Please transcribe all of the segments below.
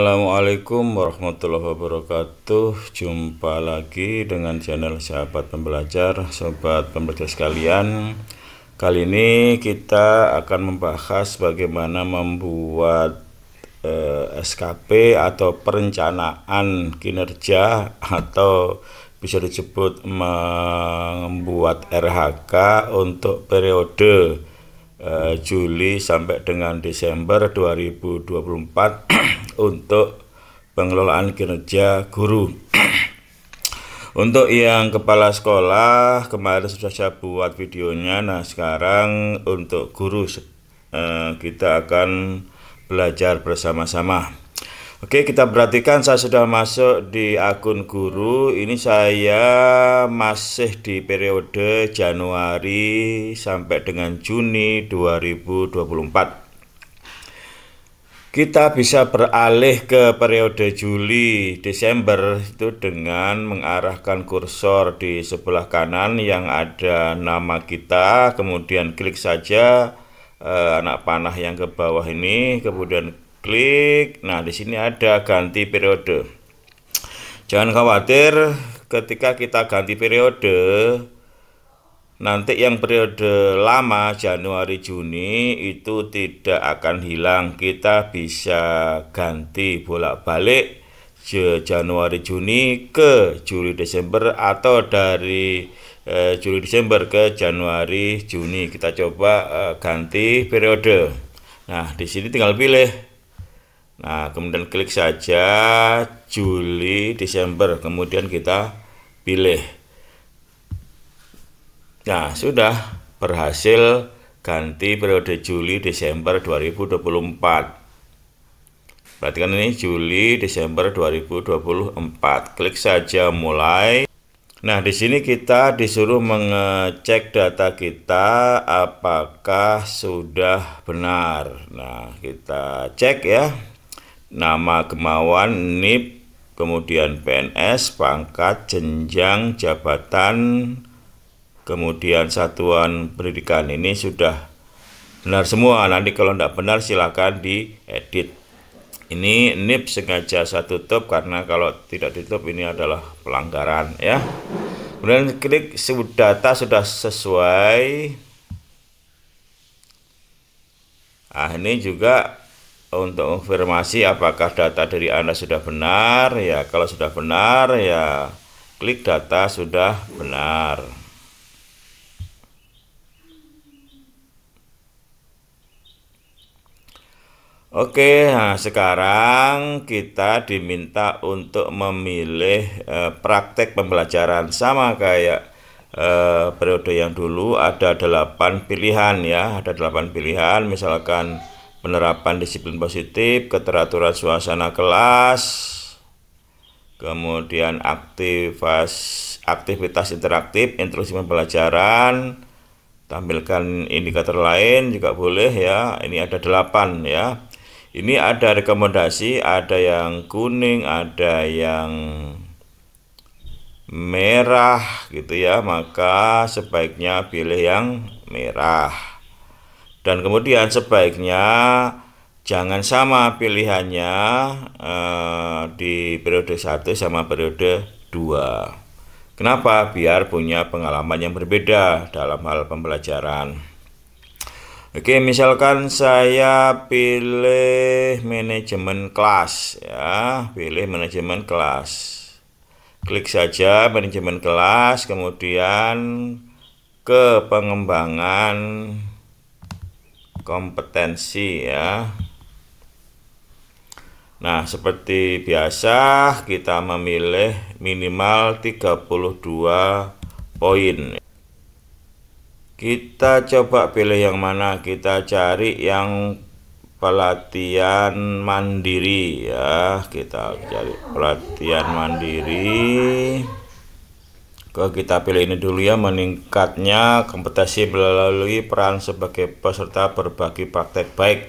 Assalamualaikum warahmatullahi wabarakatuh Jumpa lagi dengan channel sahabat pembelajar Sobat pembelajar sekalian Kali ini kita akan membahas bagaimana membuat eh, SKP atau perencanaan kinerja Atau bisa disebut membuat RHK untuk periode eh, Juli sampai dengan Desember 2024 untuk pengelolaan kinerja guru. Untuk yang kepala sekolah kemarin sudah saya buat videonya. Nah sekarang untuk guru eh, kita akan belajar bersama-sama. Oke kita perhatikan saya sudah masuk di akun guru. Ini saya masih di periode Januari sampai dengan Juni 2024 kita bisa beralih ke periode Juli Desember itu dengan mengarahkan kursor di sebelah kanan yang ada nama kita kemudian klik saja eh, anak panah yang ke bawah ini kemudian klik nah di sini ada ganti periode jangan khawatir ketika kita ganti periode Nanti yang periode lama Januari Juni itu tidak akan hilang. Kita bisa ganti bolak-balik Januari Juni ke Juli Desember atau dari eh, Juli Desember ke Januari Juni. Kita coba eh, ganti periode. Nah, di sini tinggal pilih. Nah, kemudian klik saja Juli Desember, kemudian kita pilih. Nah, sudah berhasil ganti periode Juli Desember 2024. Perhatikan ini Juli Desember 2024. Klik saja mulai. Nah, di sini kita disuruh mengecek data kita apakah sudah benar. Nah, kita cek ya. Nama Gemawan, NIP kemudian PNS, pangkat, jenjang, jabatan, kemudian satuan pendidikan ini sudah benar semua nanti kalau tidak benar silahkan diedit ini nip sengaja saya tutup karena kalau tidak ditutup ini adalah pelanggaran ya kemudian klik data sudah sesuai ah ini juga untuk konfirmasi apakah data dari Anda sudah benar ya kalau sudah benar ya klik data sudah benar Oke, nah sekarang kita diminta untuk memilih eh, praktek pembelajaran sama kayak eh, periode yang dulu ada delapan pilihan ya, ada delapan pilihan misalkan penerapan disiplin positif, keteraturan suasana kelas, kemudian aktivas, aktivitas interaktif, interaksi pembelajaran, tampilkan indikator lain juga boleh ya. Ini ada delapan ya ini ada rekomendasi ada yang kuning ada yang merah gitu ya maka sebaiknya pilih yang merah dan kemudian sebaiknya jangan sama pilihannya eh, di periode 1 sama periode 2 Kenapa? Biar punya pengalaman yang berbeda dalam hal pembelajaran. Oke, misalkan saya pilih manajemen kelas ya, pilih manajemen kelas. Klik saja manajemen kelas, kemudian ke pengembangan kompetensi ya. Nah, seperti biasa kita memilih minimal 32 poin kita coba pilih yang mana? Kita cari yang pelatihan mandiri ya. Kita cari pelatihan mandiri. ke kita pilih ini dulu ya meningkatnya kompetensi melalui peran sebagai peserta berbagi praktek baik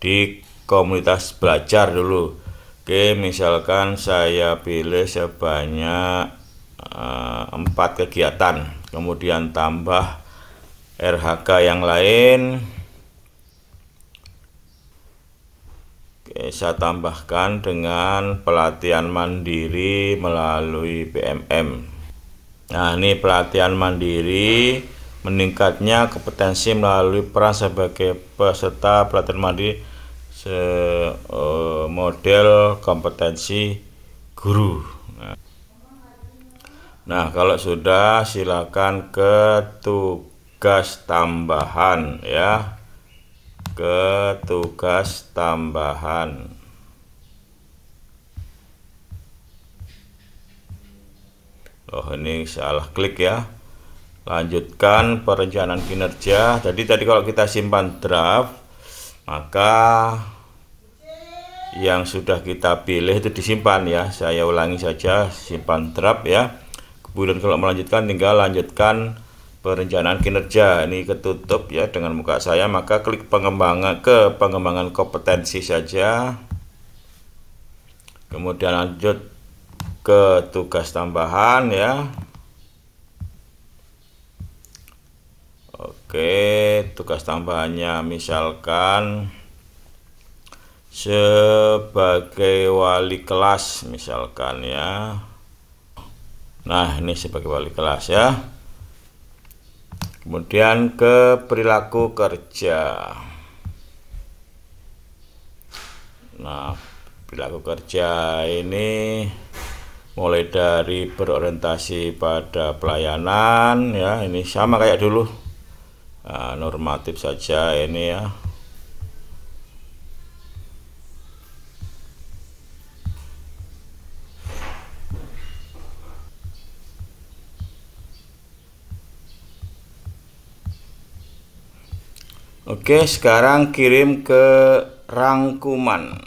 di komunitas belajar dulu. Oke, misalkan saya pilih sebanyak eh, empat uh, kegiatan, kemudian tambah RHK yang lain Oke, saya tambahkan dengan pelatihan mandiri melalui PMM nah ini pelatihan mandiri meningkatnya kompetensi melalui peran sebagai peserta pelatihan mandiri se e, model kompetensi guru. Nah, kalau sudah silakan ke tugas tambahan ya ke tugas tambahan Oh ini salah klik ya Lanjutkan perencanaan kinerja Jadi tadi kalau kita simpan draft Maka Yang sudah kita pilih itu disimpan ya Saya ulangi saja simpan draft ya Kemudian kalau melanjutkan tinggal lanjutkan perencanaan kinerja ini ketutup ya dengan muka saya maka klik pengembangan ke pengembangan kompetensi saja kemudian lanjut ke tugas tambahan ya Oke tugas tambahannya misalkan sebagai wali kelas misalkan ya Nah ini sebagai wali kelas ya kemudian ke perilaku kerja nah perilaku kerja ini mulai dari berorientasi pada pelayanan ya ini sama kayak dulu nah, normatif saja ini ya Oke, sekarang kirim ke rangkuman.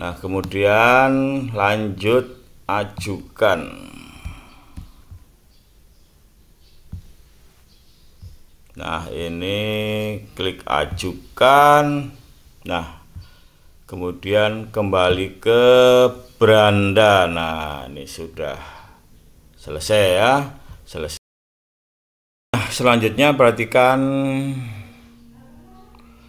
Nah, kemudian lanjut ajukan. Nah, ini klik ajukan. Nah, kemudian kembali ke beranda. Nah, ini sudah selesai ya selesai nah, selanjutnya perhatikan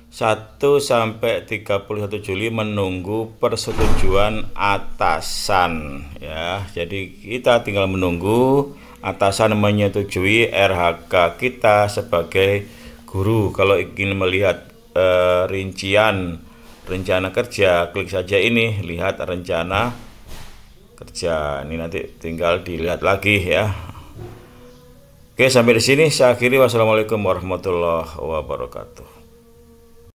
1 sampai 31 Juli menunggu persetujuan atasan ya. Jadi kita tinggal menunggu atasan menyetujui RHK kita sebagai guru. Kalau ingin melihat e, rincian rencana kerja, klik saja ini lihat rencana kerja ini nanti tinggal dilihat lagi ya oke sampai di sini saya akhiri wassalamualaikum warahmatullahi wabarakatuh